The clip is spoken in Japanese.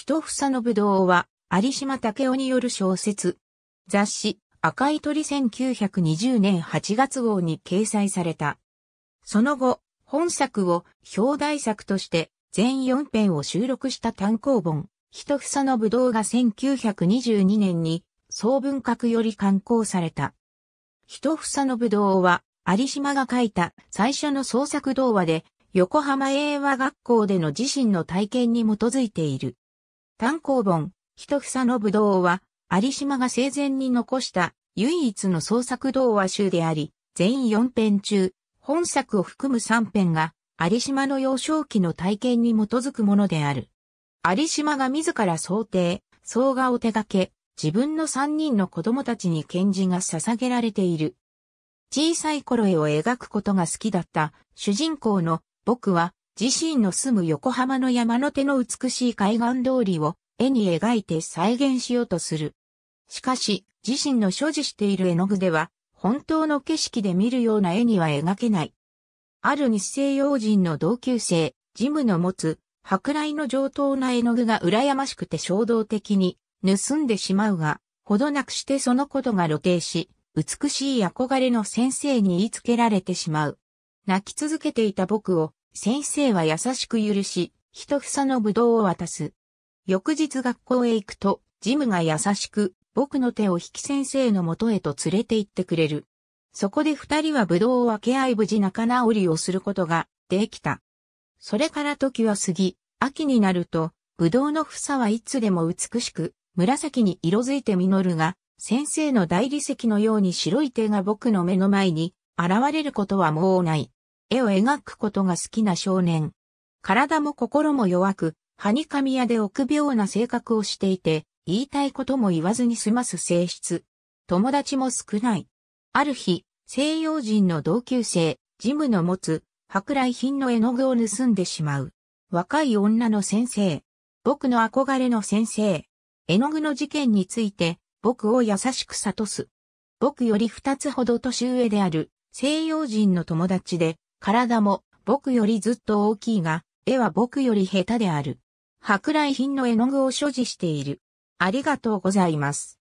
一房のぶどうは、有島武雄による小説。雑誌、赤い鳥1920年8月号に掲載された。その後、本作を表題作として全4編を収録した単行本、一房のぶどうが1922年に総文学より刊行された。一房のぶどうは、有島が書いた最初の創作童話で、横浜英和学校での自身の体験に基づいている。単行本、一房の武道は、有島が生前に残した唯一の創作童話集であり、全4編中、本作を含む3編が、有島の幼少期の体験に基づくものである。有島が自ら想定、総画を手掛け、自分の3人の子供たちに賢治が捧げられている。小さい頃絵を描くことが好きだった主人公の僕は自身の住む横浜の山の手の美しい海岸通りを絵に描いて再現しようとする。しかし、自身の所持している絵の具では、本当の景色で見るような絵には描けない。ある日西洋人の同級生、ジムの持つ、舶来の上等な絵の具が羨ましくて衝動的に盗んでしまうが、ほどなくしてそのことが露呈し、美しい憧れの先生に言いつけられてしまう。泣き続けていた僕を先生は優しく許し、一房のぶどうを渡す。翌日学校へ行くと、ジムが優しく、僕の手を引き先生の元へと連れて行ってくれる。そこで二人はぶどうを分け合い無事仲直りをすることができた。それから時は過ぎ、秋になると、ぶどうの房はいつでも美しく、紫に色づいて実るが、先生の大理石のように白い手が僕の目の前に現れることはもうない。絵を描くことが好きな少年。体も心も弱く、はにかみ屋で臆病な性格をしていて、言いたいことも言わずに済ます性質。友達も少ない。ある日、西洋人の同級生、ジムの持つ、舶来品の絵の具を盗んでしまう。若い女の先生。僕の憧れの先生。絵の具の事件について、僕を優しく諭す。僕より二つほど年上である、西洋人の友達で、体も僕よりずっと大きいが、絵は僕より下手である。舶来品の絵の具を所持している。ありがとうございます。